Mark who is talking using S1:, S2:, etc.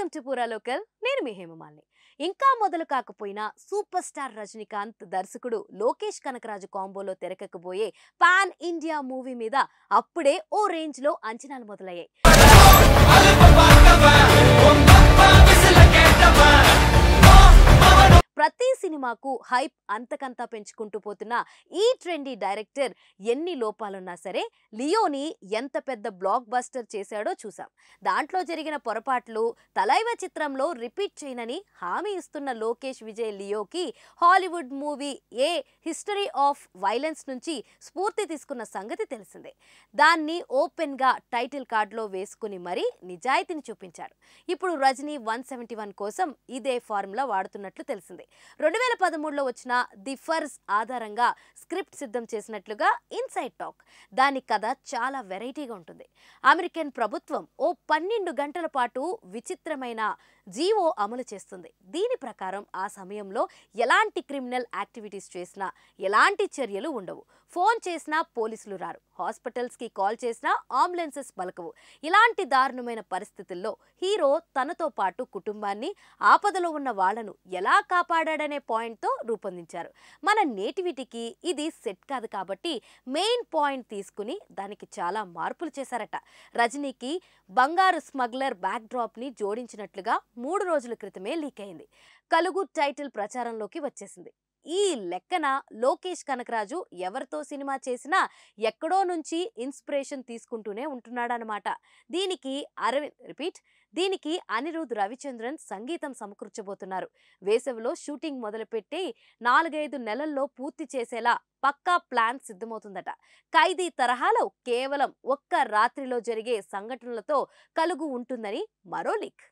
S1: welcome to పూరా local నేను మీ హేమమాలిని ఇంకా మొదలు కాకపోయినా సూపర్ స్టార్ రజనీకాంత్ దర్శకుడు లోకేష్ కనకరాజు కాంబోలో తెరకెక్కబోయే పాన్ ఇండియా మూవీ మీద అప్పుడే ఓ రేంజ్లో అంచనాలు మొదలయ్యాయి సినిమాకు హైప్ అంతకంతా పెంచుకుంటూ పోతున్న ఈ ట్రెండీ డైరెక్టర్ ఎన్ని లోపాలున్నా సరే లియోని ఎంత పెద్ద బ్లాక్ బస్టర్ చేశాడో చూసాం దాంట్లో జరిగిన పొరపాట్లు తలైవ చిత్రంలో రిపీట్ చేయనని హామీ ఇస్తున్న లోకేష్ విజయ్ లియోకి Hollywood movie a history of violence నుంచి స్ఫూర్తి తీసుకున్న సంగతి తెలిసిందే దాన్ని ఓపెన్గా టైటిల్ కార్డులో వేసుకుని మరీ నిజాయితీని చూపించాడు ఇప్పుడు రజనీ వన్ సెవెంటీ వన్ కోసం ఇదే ఫార్ములా వాడుతున్నట్లు తెలిసింది రెండు వేల పదమూడులో వచ్చిన ది ఫర్జ్ ఆధారంగా స్క్రిప్ట్ సిద్ధం చేసినట్లుగా ఇన్సైడ్ టాక్ దాని కథ చాలా వెరైటీగా ఉంటుంది అమెరికన్ ప్రభుత్వం ఓ పన్నెండు గంటల పాటు విచిత్రమైన జీవో అమలు చేస్తుంది దీని ప్రకారం ఆ సమయంలో ఎలాంటి క్రిమినల్ యాక్టివిటీస్ చేసినా ఎలాంటి చర్యలు ఉండవు ఫోన్ చేసినా పోలీసులు రారు హాస్పిటల్స్కి కాల్ చేసినా అంబులెన్సెస్ పలకవు ఇలాంటి దారుణమైన పరిస్థితుల్లో హీరో తనతో పాటు కుటుంబాన్ని ఆపదలో ఉన్న వాళ్లను ఎలా కాపాడాడనే పాయింట్తో రూపొందించారు మన నేటివిటీకి ఇది సెట్ కాదు కాబట్టి మెయిన్ పాయింట్ తీసుకుని దానికి చాలా మార్పులు చేశారట రజనీకి బంగారు స్మగ్లర్ బ్యాక్డ్రాప్ని జోడించినట్లుగా మూడు రోజుల క్రితమే లీక్ అయింది కలుగు టైటిల్ ప్రచారంలోకి వచ్చేసింది ఈ లెక్కన లోకేష్ కనకరాజు ఎవరితో సినిమా చేసినా ఎక్కడో నుంచి ఇన్స్పిరేషన్ తీసుకుంటూనే ఉంటున్నాడనమాట దీనికి అరవింద్ రిపీట్ దీనికి అనిరుద్ రవిచంద్రన్ సంగీతం సమకూర్చబోతున్నారు వేసవిలో షూటింగ్ మొదలుపెట్టి నాలుగైదు నెలల్లో పూర్తి చేసేలా పక్కా ప్లాన్ సిద్ధమవుతుందట ఖైదీ తరహాలో కేవలం ఒక్క రాత్రిలో జరిగే సంఘటనలతో కలుగు ఉంటుందని మరో లీక్